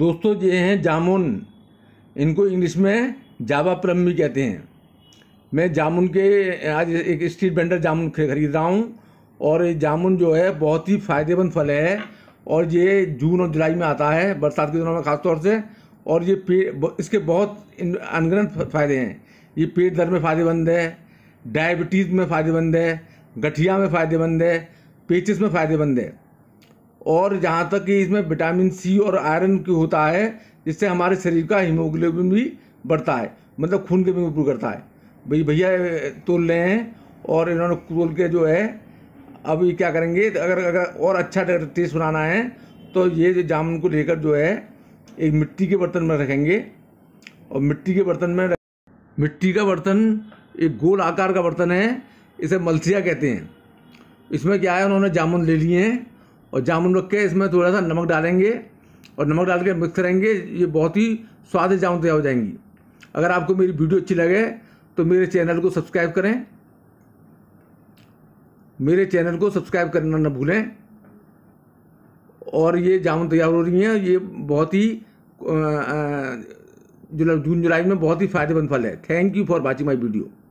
दोस्तों ये हैं जामुन इनको इंग्लिश में जावा प्लम भी कहते हैं मैं जामुन के आज एक स्ट्रीट वेंडर जामुन खरीद रहा हूँ और ये जामुन जो है बहुत ही फ़ायदेमंद फल है और ये जून और जुलाई में आता है बरसात के दिनों में ख़ासतौर से और ये पेट इसके बहुत अनगिनत फ़ायदे हैं ये पेट दर्द में फ़ायदेमंद है डायबिटीज़ में फ़ायदेमंद है गठिया में फ़ायदेमंद है पेचिस में फ़ायदेमंद है और जहाँ तक कि इसमें विटामिन सी और आयरन की होता है जिससे हमारे शरीर का हीमोग्लोबिन भी बढ़ता है मतलब खून के भी उपयोग करता है भाई भैया तोल रहे हैं और इन्होंने तोल के जो है अब क्या करेंगे अगर अगर और अच्छा टेस्ट बनाना है तो ये जामुन को लेकर जो है एक मिट्टी के बर्तन में रखेंगे और मिट्टी के बर्तन में मिट्टी का बर्तन एक गोल आकार का बर्तन है इसे मलसिया कहते हैं इसमें क्या है उन्होंने जामुन ले लिए हैं और जामुन रख के इसमें थोड़ा सा नमक डालेंगे और नमक डाल के मिक्स करेंगे ये बहुत ही स्वादिष्ट जामुन तैयार हो जाएंगी अगर आपको मेरी वीडियो अच्छी लगे तो मेरे चैनल को सब्सक्राइब करें मेरे चैनल को सब्सक्राइब करना न भूलें और ये जामुन तैयार हो रही हैं ये बहुत ही जुलाई जून जुलाई में बहुत ही फायदेमंद फल है thank you for watching my video